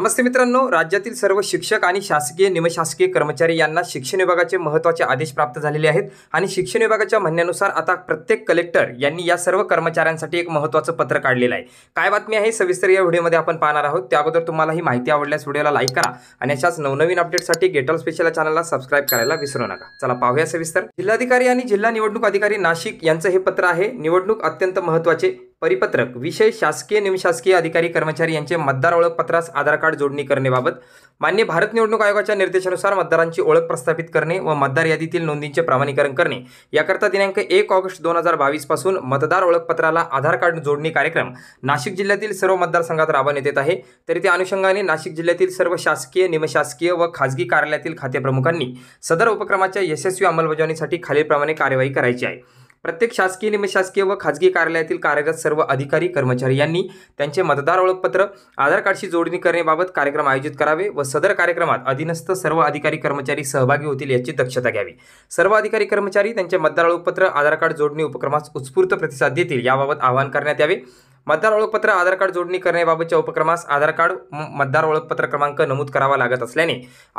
नमस्ते मित्रांनो राज्यातील सर्व शिक्षक आणि शासकीय निमशासकीय कर्मचारी यांना शिक्षण विभागाचे महत्त्वाचे आदेश प्राप्त झालेले आहेत आणि शिक्षण विभागाच्या म्हणण्यानुसार आता प्रत्येक कलेक्टर यांनी या सर्व कर्मचाऱ्यांसाठी एक महत्वाचं पत्र काढलेलं आहे काय बातमी आहे सविस्तर या व्हिडिओमध्ये आपण पाहणार आहोत त्याबद्दल तुम्हाला ही माहिती आवडल्यास व्हिडिओला लाईक करा आणि अशाच नवनवीन अपडेटसाठी गेटॉल स्पेशल चॅनलला सबस्क्राईब करायला विसरू नका चला पाहूया सविस्तर जिल्हाधिकारी आणि जिल्हा निवडणूक अधिकारी नाशिक यांचं हे पत्र आहे निवडणूक अत्यंत महत्त्वाचे परिपत्रक विषय शासकीय निमशासकीय अधिकारी कर्मचारी यांचे मतदार ओळखपत्रास आधार कार्ड जोडणी करणेबाबत मान्य भारत निवडणूक आयोगाच्या निर्देशानुसार मतदारांची ओळख प्रस्थापित करणे व मतदार यादीतील नोंदींचे प्रमाणीकरण करणे याकरता दिनांक एक ऑगस्ट दोन हजार बावीस पासून मतदार ओळखपत्राला आधार कार्ड जोडणी कार्यक्रम नाशिक जिल्ह्यातील सर्व मतदारसंघात राबवण्यात येत आहे तरी त्या अनुषंगाने नाशिक जिल्ह्यातील सर्व शासकीय निमशासकीय व खाजगी कार्यालयातील खातेप्रमुखांनी सदर उपक्रमाच्या यशस्वी अंमलबजावणीसाठी खालीलप्रमाणे कार्यवाही करायची आहे प्रत्येक शासकीय निमशासकीय व खाजगी कार्यालयातील कार्यरत सर्व अधिकारी कर्मचारी यांनी त्यांचे मतदार ओळखपत्र आधार कार्डशी जोडणी करण्याबाबत कार्यक्रम आयोजित करावे व सदर कार्यक्रमात अधीनस्थ सर्व अधिकारी कर्मचारी सहभागी होतील याची दक्षता घ्यावी सर्व अधिकारी कर्मचारी त्यांचे मतदार ओळखपत्र आधार कार्ड जोडणी उपक्रमास उत्स्फूर्त प्रतिसाद देतील याबाबत आवाहन करण्यात यावे मतदार ओळखपत्र आधार कार्ड जोडणी करण्याबाबतच्या उपक्रमास आधार कार्ड मतदार ओळखपत्र क्रमांक नमूद करावा लागत असल्याने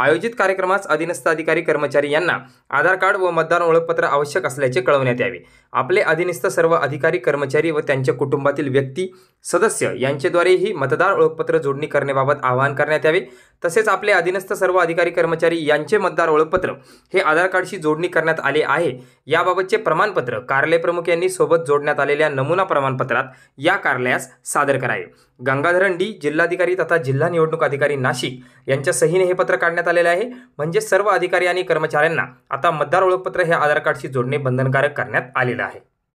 आयोजित कार्यक्रमास अधीनस्थ अधिकारी कर्मचारी यांना आधार कार्ड व मतदार ओळखपत्र आवश्यक असल्याचे कळवण्यात यावे आपले अधीनस्थ सर्व अधिकारी कर्मचारी व त्यांच्या कुटुंबातील व्यक्ती सदस्य यांच्याद्वारेही मतदार ओळखपत्र जोडणी करण्याबाबत आवाहन करण्यात यावे तसेच आपले अधीनस्थ सर्व अधिकारी कर्मचारी यांचे मतदार ओळखपत्र हे आधार कार्डशी जोडणी करण्यात आले आहे याबाबतचे प्रमाणपत्र कार्यालय प्रमुख यांनी सोबत जोडण्यात आलेल्या नमुना प्रमाणपत्रात या कार्यालयास सादर करावे गंगाधरण डी जिल्हाधिकारी तथा जिल्हा निवडणूक अधिकारी नाशिक यांच्या सहीने हे पत्र काढण्यात आलेले आहे म्हणजे सर्व अधिकारी आणि कर्मचाऱ्यांना आता मतदार ओळखपत्र हे आधार कार्डशी जोडणे बंधनकारक करण्यात आलेलं केलेला आहे